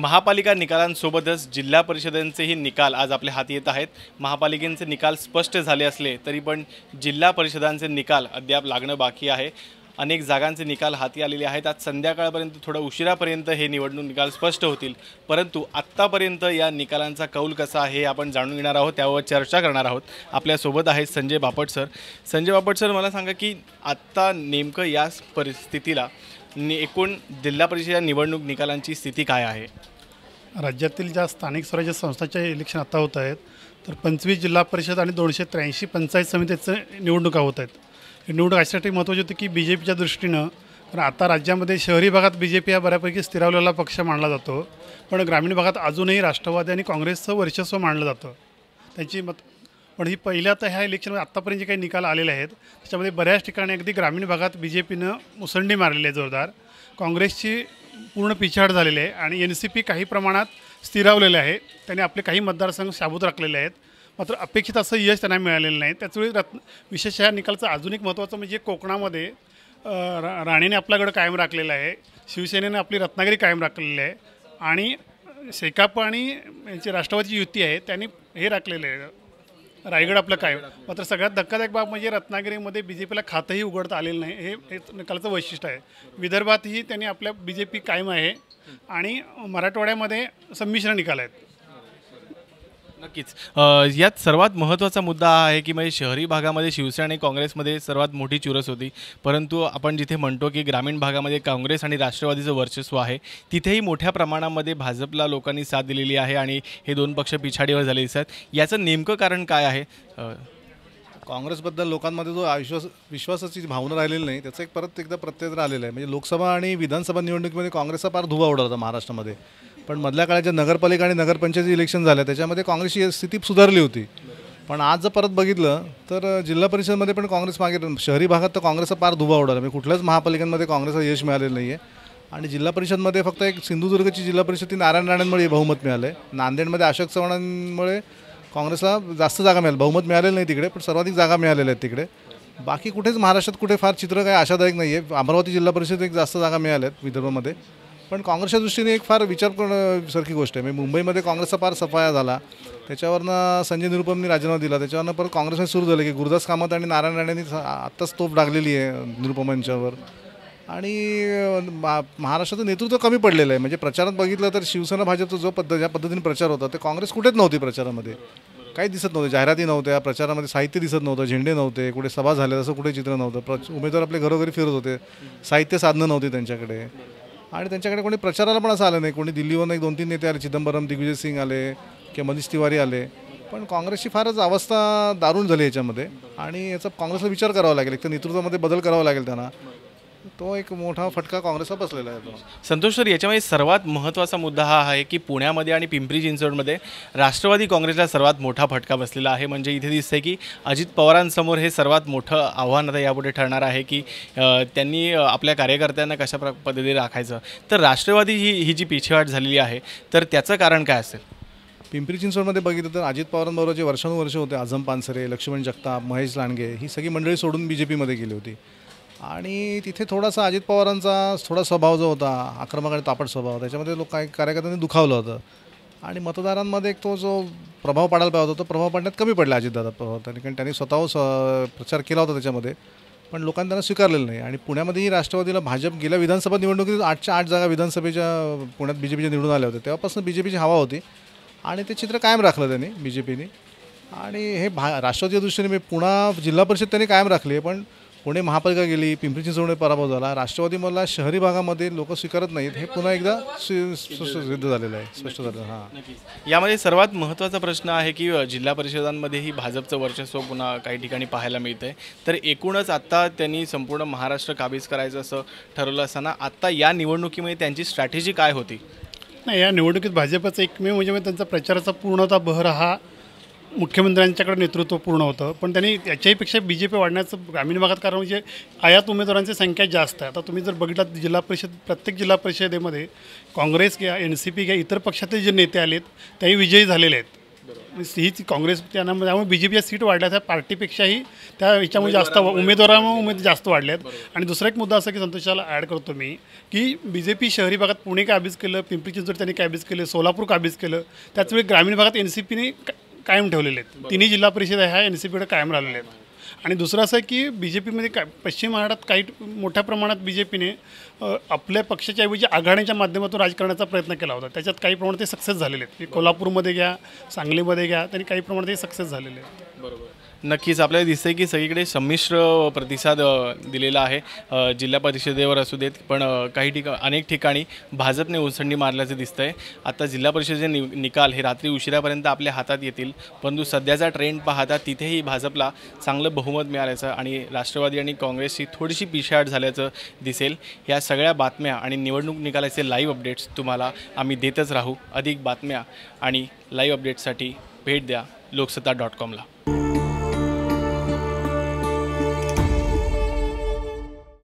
महापालिका निकालांसोबतच जिल्हा परिषदांचेही निकाल आज आपल्या हाती येत आहेत महापालिकेंचे निकाल स्पष्ट झाले असले तरी पण जिल्हा परिषदांचे निकाल अद्याप लागणं बाकी आहे अनेक जागांचे निकाल हाती आलेले आहेत आज संध्याकाळपर्यंत थोडं उशिरापर्यंत हे निवडणूक निकाल स्पष्ट होतील परंतु आत्तापर्यंत या निकालांचा कौल कसा आहे हे आपण जाणून घेणार आहोत त्यावर चर्चा करणार आहोत आपल्यासोबत आहेत संजय बापट सर संजय बापट सर मला सांगा की आत्ता नेमकं या परिस्थितीला एकूण जिल्हा परिषद निवडणूक निकालांची स्थिती काय आहे राज्यातील ज्या स्थानिक स्वराज्य संस्थाचे इलेक्शन आता होत आहेत तर पंचवीस जिल्हा परिषद आणि दोनशे त्र्याऐंशी पंचायत समितीचं निवडणुका होत आहेत ही निवडणूक अशासाठी महत्त्वाची होती की बी जे पीच्या दृष्टीनं कारण आता राज्यामध्ये शहरी भागात बी जे पी हा बऱ्यापैकी स्थिरावलेला पक्ष मानला जातो पण ग्रामीण भागात अजूनही राष्ट्रवादी आणि काँग्रेसचं वर्चस्व मानलं जातं त्यांची मत पण ही पहिल्या तर ह्या इलेक्शनमध्ये आत्तापर्यंत जे काही निकाल आलेले आहेत त्याच्यामध्ये बऱ्याच ठिकाणी अगदी ग्रामीण भागात बी जे पीनं मुसंडी मारलेली आहे जोरदार काँग्रेसची पूर्ण पिछाड झालेले आहे आणि एन सी पी काही प्रमाणात स्थिरावलेले आहे त्यांनी आपले काही मतदारसंघ शाबूत राखलेले आहेत मात्र अपेक्षित असं यश त्यांना मिळालेलं नाही त्याचवेळी रत्न विशेषतः निकालचं अजून एक महत्त्वाचं म्हणजे कोकणामध्ये रा राणेने आपल्याकडं कायम राखलेलं आहे शिवसेनेने आपली रत्नागिरी कायम राखलेली आहे आणि शेकाप आणि यांची राष्ट्रवादीची युती आहे त्यांनी हे राखलेलं आहे रायगड आपलं काय मात्र सगळ्यात धक्कादायक बाब म्हणजे रत्नागिरीमध्ये बी जे पीला खातंही उघडता आलेलं नाही हे निकालाचं वैशिष्ट्य आहे विदर्भातही त्यांनी आपल्या बी जे पी कायम आहे आणि मराठवाड्यामध्ये संमिश्र निकाल आहेत नक्कीच यात सर्वात महत्त्वाचा मुद्दा हा आहे की म्हणजे शहरी भागामध्ये शिवसेना आणि काँग्रेसमध्ये सर्वात मोठी चुरस होती परंतु आपण जिथे म्हणतो की ग्रामीण भागामध्ये काँग्रेस आणि राष्ट्रवादीचं वर्चस्व आहे तिथेही मोठ्या प्रमाणामध्ये भाजपला लोकांनी साथ दिलेली आहे आणि हे दोन पक्ष पिछाडीवर झाले दिसतात याचं नेमकं कारण काय आहे काँग्रेसबद्दल लोकांमध्ये जो विश्वास विश्वासाची भावना राहिलेली नाही त्याचं एक परत एकदा प्रत्येक आलेलं आहे म्हणजे लोकसभा आणि विधानसभा निवडणुकीमध्ये काँग्रेसचा फार धुवा उडवला होता महाराष्ट्रामध्ये पण मधल्या काळात ज्या नगरपालिका आणि नगरपंचायत इलेक्शन झाल्या त्याच्यामध्ये काँग्रेसची स्थिती सुधारली होती पण आज जर परत बघितलं तर जिल्हा परिषदमध्ये पण काँग्रेस मागे शहरी भागात तर काँग्रेसचा फार धुवा उडाला म्हणजे कुठल्याच महापालिकांमध्ये काँग्रेसला यश मिळालेलं नाही आहे आणि जिल्हा परिषदमध्ये फक्त एक सिंधुदुर्गची जिल्हा परिषद ती नारायण राणेंमुळे बहुमत मिळालं आहे नांदेडमध्ये अशोक चव्हाणांमुळे काँग्रेसला जास्त जागा मिळाली बहुमत मिळालेलं नाही तिकडे पण सर्वाधिक जागा मिळालेल्या आहेत तिकडे बाकी कुठेच महाराष्ट्रात कुठे फार चित्र काही आशादायक नाही आहे अमरावती जिल्हा परिषद एक जास्त जागा मिळाल्या आहेत विदर्भामध्ये पण काँग्रेसच्या दृष्टीने एक फार विचार करण्यासारखी गोष्ट आहे म्हणजे मुंबईमध्ये काँग्रेसचा फार सफाया झाला त्याच्यावरनं संजय निरुपमनी राजीनामा दिला त्याच्यावरनं परत काँग्रेसने सुरू झालं की गुरुदास कामत आणि नारायण राणेंनी आत्ताच तोफ डागलेली आहे निरुपमांच्यावर आणि मा महाराष्ट्राचं नेतृत्व कमी पडलेलं आहे म्हणजे प्रचारात बघितलं तर शिवसेना भाजपचा जो पद्धत ज्या पद्धतीने प्रचार होता ते काँग्रेस कुठेच नव्हती प्रचारामध्ये काही दिसत नव्हते जाहिराती नव्हत्या प्रचारामध्ये साहित्य दिसत नव्हतं झेंडे नव्हते कुठे सभा झाल्या असं कुठे चित्र नव्हतं प्र उमेदवार आपले घरोघरी फिरत होते साहित्य साधनं नव्हती त्यांच्याकडे आणि त्यांच्याकडे कोणी प्रचाराला पण असं आलं नाही कोणी दिल्लीवरून एक दोन तीन नेते आले चिदंबरम दिग्विजय सिंग आले किंवा मनीष तिवारी आले पण काँग्रेसची फारच अवस्था दारुण झाली याच्यामध्ये आणि याचा काँग्रेसला विचार करावा लागेल एक तर नेतृत्वामध्ये बदल करावा लागेल त्यांना तो एक मोठा फटका काँग्रेसला बसलेला आहे तो संतोष सर याच्यामध्ये सर्वात महत्त्वाचा मुद्दा हा आहे की पुण्यामध्ये आणि पिंपरी चिंचवडमध्ये राष्ट्रवादी काँग्रेसला सर्वात मोठा फटका बसलेला आहे म्हणजे इथे दिसतंय की अजित पवारांसमोर हे सर्वात मोठं आव्हान आता यापुढे ठरणार आहे की त्यांनी आपल्या कार्यकर्त्यांना कशा पद्धतीने राखायचं तर राष्ट्रवादी ही ही जी पिछेवाट झालेली आहे तर त्याचं कारण काय असेल पिंपरी चिंचवडमध्ये बघितलं तर अजित पवारांबरोबर जे वर्षानुवर्ष होते आझम पानसरे लक्ष्मण जगताप महेश लांडगे ही सगळी मंडळी सोडून बी जे पीमध्ये गेली होती आणि तिथे थोडासा अजित पवारांचा थोडा स्वभाव जो होता आक्रमक आणि तापट स्वभाव त्याच्यामध्ये लोक काही कार्यकर्त्यांनी दुखावलं होतं आणि मतदारांमध्ये एक तो जो प्रभाव पाडायला पाहिजे होता तो प्रभाव पाडण्यात कमी पडला अजितदादा पवार त्यांनी कारण त्यांनी स्वतः प्रचार केला होता त्याच्यामध्ये पण लोकांनी त्यांना स्वीकारलेलं नाही आणि पुण्यामध्येही राष्ट्रवादीला भाजप गेल्या विधानसभा निवडणुकीत आठच्या आठ जागा विधानसभेच्या पुण्यात बी जे निवडून आल्या होत्या तेव्हापासून बी जे पीची हवा होती आणि ते चित्र कायम राखलं त्यांनी बी जे पीने आणि हे भा राष्ट्रवादीच्या दृष्टीने मी पुणा जिल्हा परिषद त्यांनी कायम राखली आहे पण पुणे महापालिका गेली पिंपरी चिंचवड पराभव झाला राष्ट्रवादी मला शहरी भागामध्ये लोक स्वीकारत नाहीत हे पुन्हा एकदा सिद्ध झालेलं आहे स्पष्ट झालं हां यामध्ये सर्वात महत्त्वाचा प्रश्न आहे की जिल्हा परिषदांमध्येही भाजपचं वर्चस्व पुन्हा काही ठिकाणी पाहायला मिळतं आहे तर एकूणच आत्ता त्यांनी संपूर्ण महाराष्ट्र काबीज करायचं असं ठरवलं असताना आत्ता या निवडणुकीमध्ये त्यांची स्ट्रॅटेजी काय होती नाही या निवडणुकीत भाजपचं एकमेव म्हणजे त्यांचा प्रचाराचा पूर्णतः बहर हा मुख्यमंत्र्यांच्याकडे नेतृत्व पूर्ण होतं पण त्यांनी याच्याहीपेक्षा बी जे पी वाढण्याचं ग्रामीण भागात कारण म्हणजे आयात उमेदवारांची संख्या जास्त आहे आता तुम्ही जर बघितलात जिल्हा परिषद प्रत्येक जिल्हा परिषदेमध्ये काँग्रेस घ्या एन सी पी घ्या इतर पक्षातील जे नेते आलेत तेही विजयी झालेले आहेत हीच काँग्रेस त्यांना त्यामुळे बी जे पी सीट वाढल्या त्या पार्टीपेक्षाही त्या ह्याच्यामुळे जास्त उमेदवारामुळे उमेद जास्त वाढल्यात आहेत आणि दुसरा एक मुद्दा असा की संतोषाला ॲड करतो मी की बी जे पी शहरी भागात पुणे काबीज केलं पिंपरी चिंचवड त्यांनी काबीज केलं सोलापूर काबीज केलं त्याचवेळी ग्रामीण भागात एन सी पीने कायम ठेवलेले आहेत तिन्ही जिल्हा परिषद ह्या एन सी पीकडे कायम राहिलेल्या आहेत आणि दुसरं असं आहे की बी जे पीमध्ये काय पश्चिम महाराष्ट्रात काही मोठ्या प्रमाणात बी जे पीने आपल्या पक्षाच्याऐवजी आघाडीच्या माध्यमातून राजकारणाचा प्रयत्न केला होता त्याच्यात काही प्रमाणात ते सक्सेस झालेले आहेत कोल्हापूरमध्ये घ्या सांगलीमध्ये घ्या त्यांनी काही प्रमाणात ते सक्सेस झालेले आहेत बरोबर नक्कीच आपल्याला दिसतं की सगळीकडे संमिश्र प्रतिसाद दिलेला आहे जिल्हा परिषदेवर असू देत पण काही ठिका अनेक ठिकाणी भाजपने उसंडी मारल्याचं दिसतं आहे आता जिल्हा परिषदेचे नि निकाल हे रात्री उशिरापर्यंत आपल्या हातात येतील परंतु सध्याचा ट्रेंड पाहता तिथेही भाजपला चांगलं बहुमत मिळाल्याचं आणि राष्ट्रवादी आणि काँग्रेसची थोडीशी पिशाट झाल्याचं दिसेल या सगळ्या बातम्या आणि निवडणूक निकालाचे लाईव्ह अपडेट्स तुम्हाला आम्ही देतच राहू अधिक बातम्या आणि लाईव्ह अपडेट्ससाठी भेट द्या लोकसत्ता डॉट कॉमला